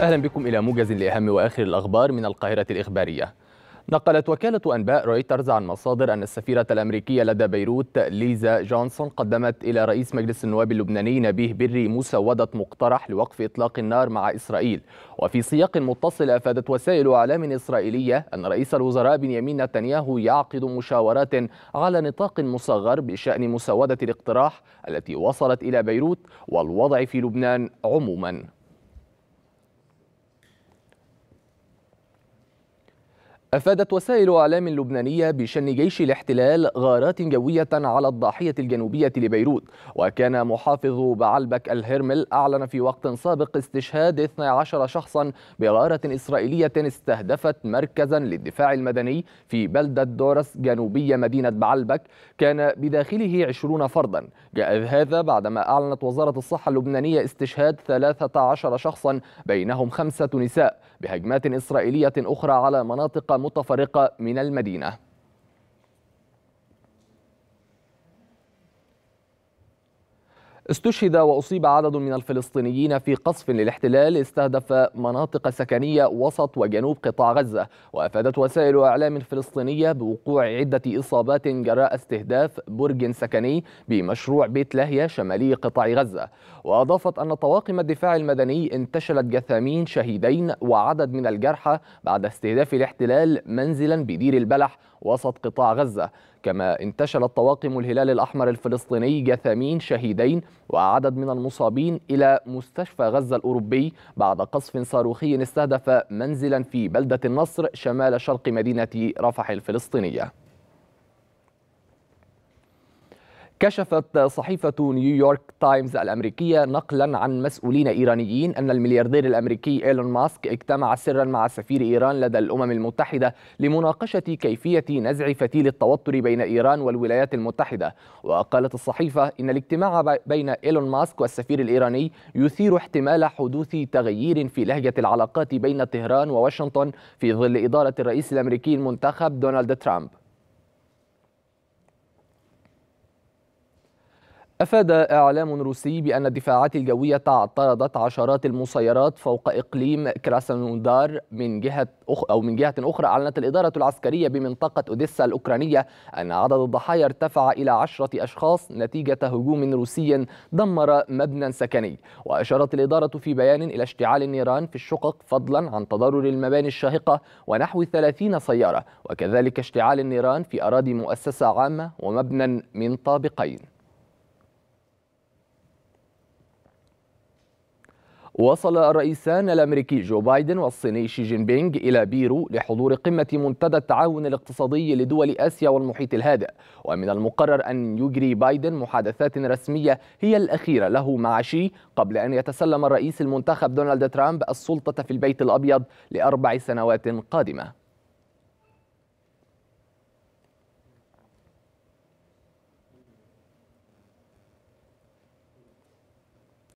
أهلا بكم إلى موجز لأهم وآخر الأخبار من القاهرة الإخبارية نقلت وكالة أنباء رويترز عن مصادر أن السفيرة الأمريكية لدى بيروت ليزا جونسون قدمت إلى رئيس مجلس النواب اللبناني نبيه بري مسودة مقترح لوقف إطلاق النار مع إسرائيل وفي سياق متصل أفادت وسائل أعلام إسرائيلية أن رئيس الوزراء بنيامين نتنياهو يعقد مشاورات على نطاق مصغر بشأن مسودة الاقتراح التي وصلت إلى بيروت والوضع في لبنان عموماً أفادت وسائل أعلام لبنانية بشن جيش الاحتلال غارات جوية على الضاحية الجنوبية لبيروت وكان محافظ بعلبك الهرمل أعلن في وقت سابق استشهاد 12 شخصا بغارة إسرائيلية استهدفت مركزا للدفاع المدني في بلدة دورس جنوبية مدينة بعلبك كان بداخله 20 فردا جاء هذا بعدما أعلنت وزارة الصحة اللبنانية استشهاد 13 شخصا بينهم خمسة نساء بهجمات إسرائيلية أخرى على مناطق متفرقة من المدينة استشهد وأصيب عدد من الفلسطينيين في قصف للاحتلال استهدف مناطق سكنية وسط وجنوب قطاع غزة وأفادت وسائل إعلام فلسطينية بوقوع عدة إصابات جراء استهداف برج سكني بمشروع بيت لاهيا شمالي قطاع غزة وأضافت أن طواقم الدفاع المدني انتشلت جثامين شهيدين وعدد من الجرحى بعد استهداف الاحتلال منزلا بدير البلح وسط قطاع غزة كما انتشلت طواقم الهلال الأحمر الفلسطيني جثامين شهيدين وعدد من المصابين إلى مستشفى غزة الأوروبي بعد قصف صاروخي استهدف منزلا في بلدة النصر شمال شرق مدينة رفح الفلسطينية كشفت صحيفة نيويورك تايمز الأمريكية نقلا عن مسؤولين إيرانيين أن الملياردير الأمريكي إيلون ماسك اجتمع سرا مع سفير إيران لدى الأمم المتحدة لمناقشة كيفية نزع فتيل التوتر بين إيران والولايات المتحدة وقالت الصحيفة إن الاجتماع بين إيلون ماسك والسفير الإيراني يثير احتمال حدوث تغيير في لهجة العلاقات بين طهران وواشنطن في ظل إدارة الرئيس الأمريكي المنتخب دونالد ترامب أفاد إعلام روسي بأن الدفاعات الجوية اعترضت عشرات المسيرات فوق إقليم كراسنودار من جهة أخ أو من جهة أخرى أعلنت الإدارة العسكرية بمنطقة أوديسا الأوكرانية أن عدد الضحايا ارتفع إلى عشرة أشخاص نتيجة هجوم روسي دمر مبنى سكني وأشارت الإدارة في بيان إلى اشتعال النيران في الشقق فضلا عن تضرر المباني الشاهقة ونحو 30 سيارة وكذلك اشتعال النيران في أراضي مؤسسة عامة ومبنى من طابقين وصل الرئيسان الامريكي جو بايدن والصيني شي جين بينغ الى بيرو لحضور قمه منتدى التعاون الاقتصادي لدول اسيا والمحيط الهادئ ومن المقرر ان يجري بايدن محادثات رسميه هي الاخيره له مع شي قبل ان يتسلم الرئيس المنتخب دونالد ترامب السلطه في البيت الابيض لاربع سنوات قادمه